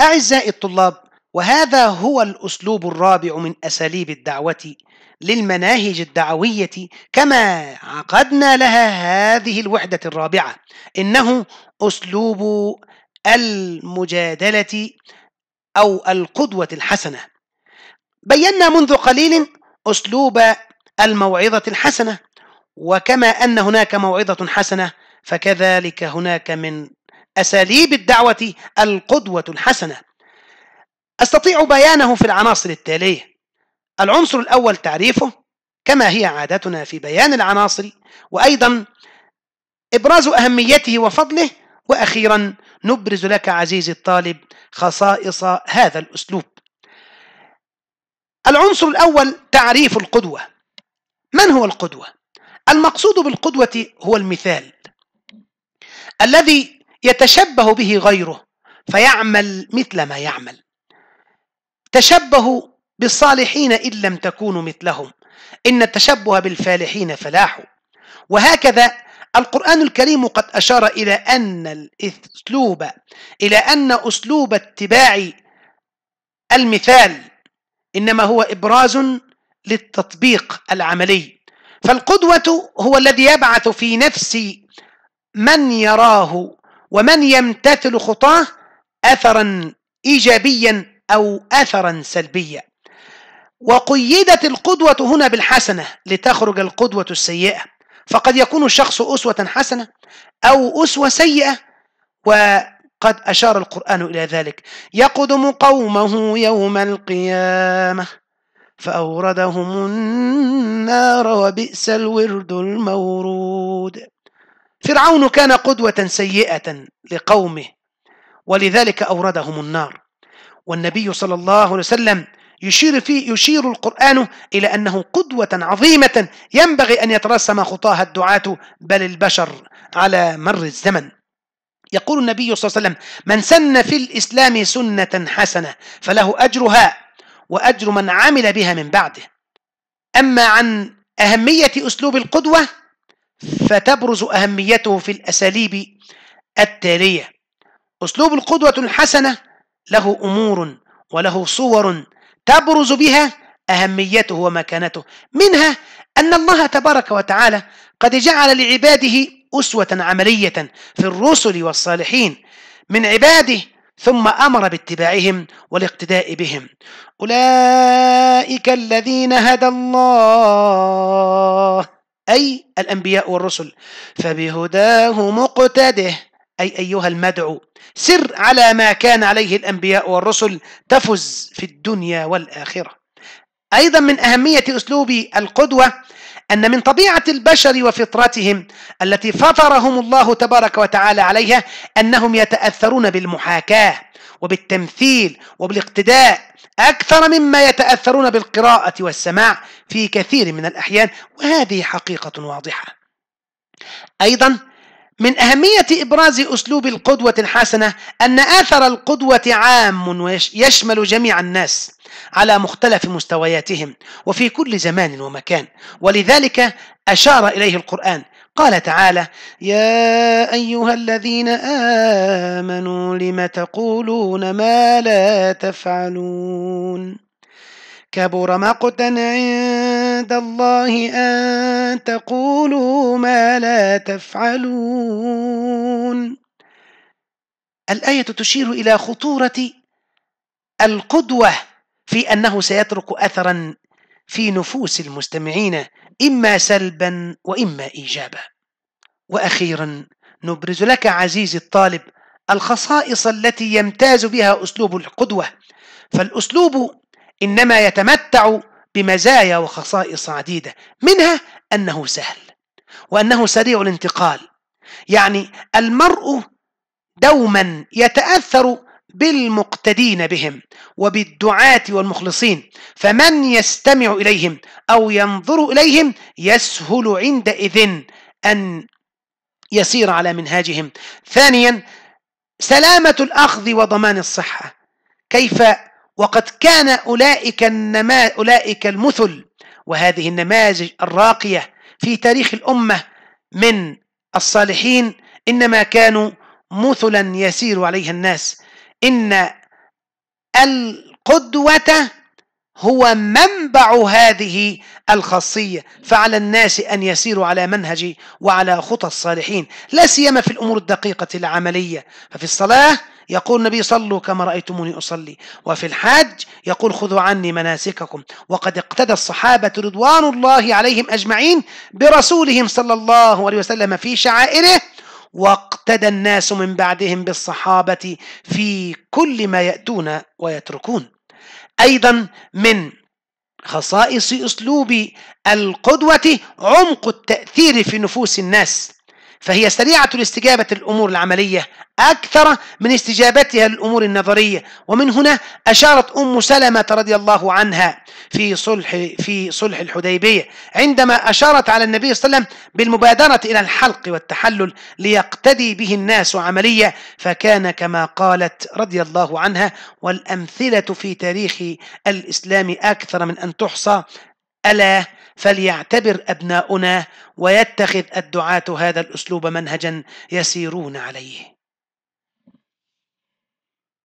أعزائي الطلاب وهذا هو الأسلوب الرابع من أساليب الدعوة للمناهج الدعوية كما عقدنا لها هذه الوحدة الرابعة إنه أسلوب المجادلة أو القدوة الحسنة بينا منذ قليل أسلوب الموعظة الحسنة وكما أن هناك موعظة حسنة فكذلك هناك من أساليب الدعوة القدوة الحسنة أستطيع بيانه في العناصر التالية العنصر الأول تعريفه كما هي عادتنا في بيان العناصر وأيضا إبراز أهميته وفضله وأخيرا نبرز لك عزيزي الطالب خصائص هذا الأسلوب العنصر الأول تعريف القدوة من هو القدوة؟ المقصود بالقدوة هو المثال الذي يتشبه به غيره فيعمل مثل ما يعمل تشبهوا بالصالحين إن لم تكونوا مثلهم إن التشبه بالفالحين فلاح وهكذا القرآن الكريم قد أشار إلى أن الأسلوب إلى أن أسلوب اتباع المثال إنما هو إبراز للتطبيق العملي فالقدوة هو الذي يبعث في نفس من يراه ومن يمتثل خطاه اثرا ايجابيا او اثرا سلبيا وقيدت القدوه هنا بالحسنه لتخرج القدوه السيئه فقد يكون الشخص اسوه حسنه او اسوه سيئه وقد اشار القران الى ذلك يقدم قومه يوم القيامه فاوردهم النار وبئس الورد المورود فرعون كان قدوة سيئة لقومه ولذلك أوردهم النار والنبي صلى الله عليه وسلم يشير فيه يشير القرآن إلى أنه قدوة عظيمة ينبغي أن يترسم خطاها الدعاة بل البشر على مر الزمن يقول النبي صلى الله عليه وسلم من سن في الإسلام سنة حسنة فله أجرها وأجر من عمل بها من بعده أما عن أهمية أسلوب القدوة فتبرز أهميته في الأساليب التالية أسلوب القدوة الحسنة له أمور وله صور تبرز بها أهميته ومكانته منها أن الله تبارك وتعالى قد جعل لعباده أسوة عملية في الرسل والصالحين من عباده ثم امر باتباعهم والاقتداء بهم اولئك الذين هدى الله أي الأنبياء والرسل فبهداه مقتده أي أيها المدعو سر على ما كان عليه الأنبياء والرسل تفز في الدنيا والآخرة أيضا من أهمية أسلوب القدوة أن من طبيعة البشر وفطرتهم التي فطرهم الله تبارك وتعالى عليها أنهم يتأثرون بالمحاكاة وبالتمثيل وبالاقتداء أكثر مما يتأثرون بالقراءة والسماع في كثير من الأحيان وهذه حقيقة واضحة أيضا من أهمية إبراز أسلوب القدوة الحسنة أن آثر القدوة عام ويشمل جميع الناس على مختلف مستوياتهم وفي كل زمان ومكان ولذلك أشار إليه القرآن قال تعالى يا ايها الذين امنوا لم تقولون ما لا تفعلون كبر مقتا عند الله ان تقولوا ما لا تفعلون الايه تشير الى خطوره القدوه في انه سيترك اثرا في نفوس المستمعين إما سلبا وإما إيجابا وأخيرا نبرز لك عزيزي الطالب الخصائص التي يمتاز بها أسلوب القدوة فالأسلوب إنما يتمتع بمزايا وخصائص عديدة منها أنه سهل وأنه سريع الانتقال يعني المرء دوما يتأثر بالمقتدين بهم وبالدعاة والمخلصين فمن يستمع إليهم أو ينظر إليهم يسهل عندئذ أن يسير على منهاجهم ثانيا سلامة الأخذ وضمان الصحة كيف وقد كان أولئك, النما أولئك المثل وهذه النماذج الراقية في تاريخ الأمة من الصالحين إنما كانوا مثلا يسير عليها الناس ان القدوه هو منبع هذه الخاصيه فعلى الناس ان يسيروا على منهج وعلى خطى الصالحين لا سيما في الامور الدقيقه العمليه ففي الصلاه يقول النبي صلوا كما رأيتموني أصلي وفي الحج يقول خذوا عني مناسككم وقد اقتدى الصحابة رضوان الله عليهم أجمعين برسولهم صلى الله عليه وسلم في شعائره وقد واقتدى الناس من بعدهم بالصحابة في كل ما يأتون ويتركون أيضا من خصائص أسلوب القدوة عمق التأثير في نفوس الناس فهي سريعة الاستجابة الأمور العملية أكثر من استجابتها للأمور النظرية ومن هنا أشارت أم سلمة رضي الله عنها في صلح في صلح الحديبية عندما أشارت على النبي صلى الله عليه وسلم بالمبادرة إلى الحلق والتحلل ليقتدي به الناس عملية فكان كما قالت رضي الله عنها والأمثلة في تاريخ الإسلام أكثر من أن تحصى ألا فليعتبر أبناؤنا ويتخذ الدعاة هذا الأسلوب منهجا يسيرون عليه